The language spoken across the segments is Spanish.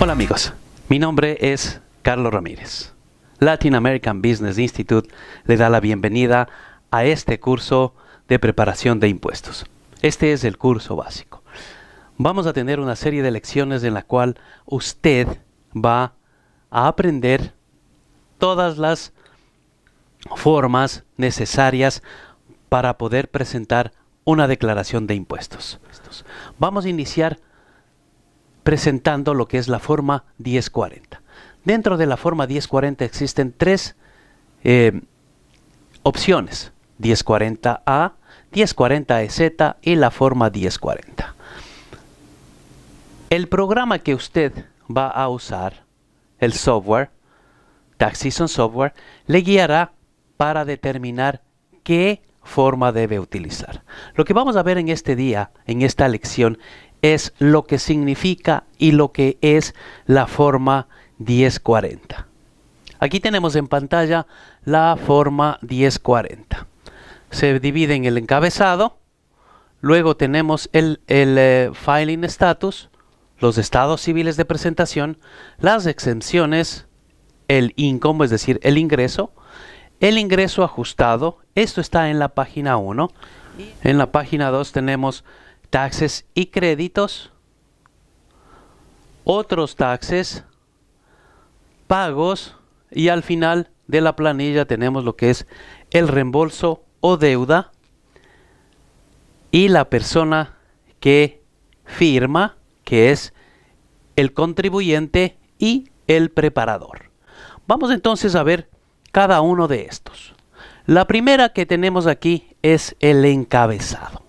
Hola amigos, mi nombre es Carlos Ramírez. Latin American Business Institute le da la bienvenida a este curso de preparación de impuestos. Este es el curso básico. Vamos a tener una serie de lecciones en la cual usted va a aprender todas las formas necesarias para poder presentar una declaración de impuestos. Vamos a iniciar presentando lo que es la forma 1040. Dentro de la forma 1040 existen tres eh, opciones, 1040A, 1040EZ e y la forma 1040. El programa que usted va a usar, el software, Taxison Software, le guiará para determinar qué forma debe utilizar. Lo que vamos a ver en este día, en esta lección, es lo que significa y lo que es la forma 1040. Aquí tenemos en pantalla la forma 1040. Se divide en el encabezado, luego tenemos el, el eh, filing status, los estados civiles de presentación, las exenciones, el income, es decir, el ingreso, el ingreso ajustado, esto está en la página 1. En la página 2 tenemos taxes y créditos, otros taxes, pagos y al final de la planilla tenemos lo que es el reembolso o deuda y la persona que firma, que es el contribuyente y el preparador. Vamos entonces a ver cada uno de estos. La primera que tenemos aquí es el encabezado.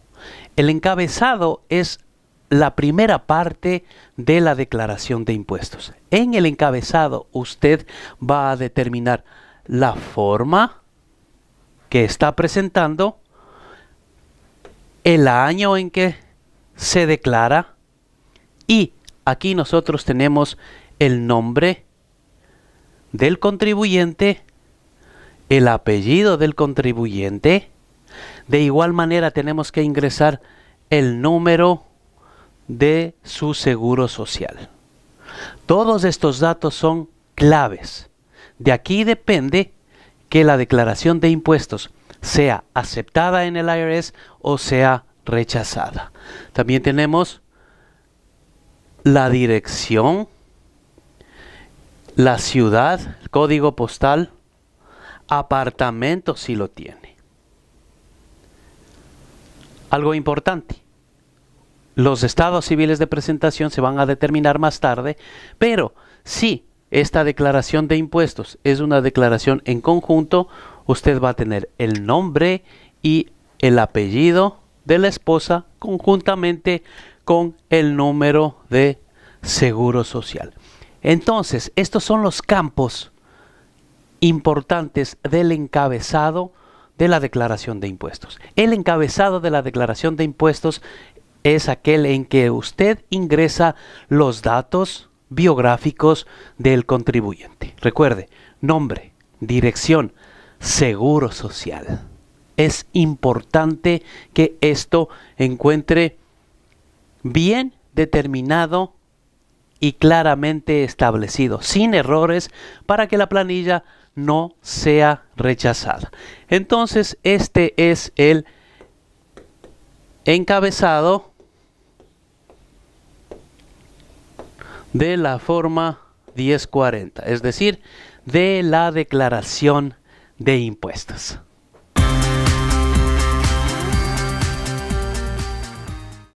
El encabezado es la primera parte de la declaración de impuestos. En el encabezado usted va a determinar la forma que está presentando, el año en que se declara y aquí nosotros tenemos el nombre del contribuyente, el apellido del contribuyente, de igual manera tenemos que ingresar el número de su seguro social. Todos estos datos son claves. De aquí depende que la declaración de impuestos sea aceptada en el IRS o sea rechazada. También tenemos la dirección, la ciudad, código postal, apartamento si lo tiene. Algo importante. Los estados civiles de presentación se van a determinar más tarde, pero si esta declaración de impuestos es una declaración en conjunto, usted va a tener el nombre y el apellido de la esposa conjuntamente con el número de seguro social. Entonces, estos son los campos importantes del encabezado de la declaración de impuestos. El encabezado de la declaración de impuestos es aquel en que usted ingresa los datos biográficos del contribuyente. Recuerde, nombre, dirección, seguro social. Es importante que esto encuentre bien determinado y claramente establecido, sin errores, para que la planilla no sea rechazada. Entonces, este es el encabezado de la forma 1040, es decir, de la declaración de impuestos.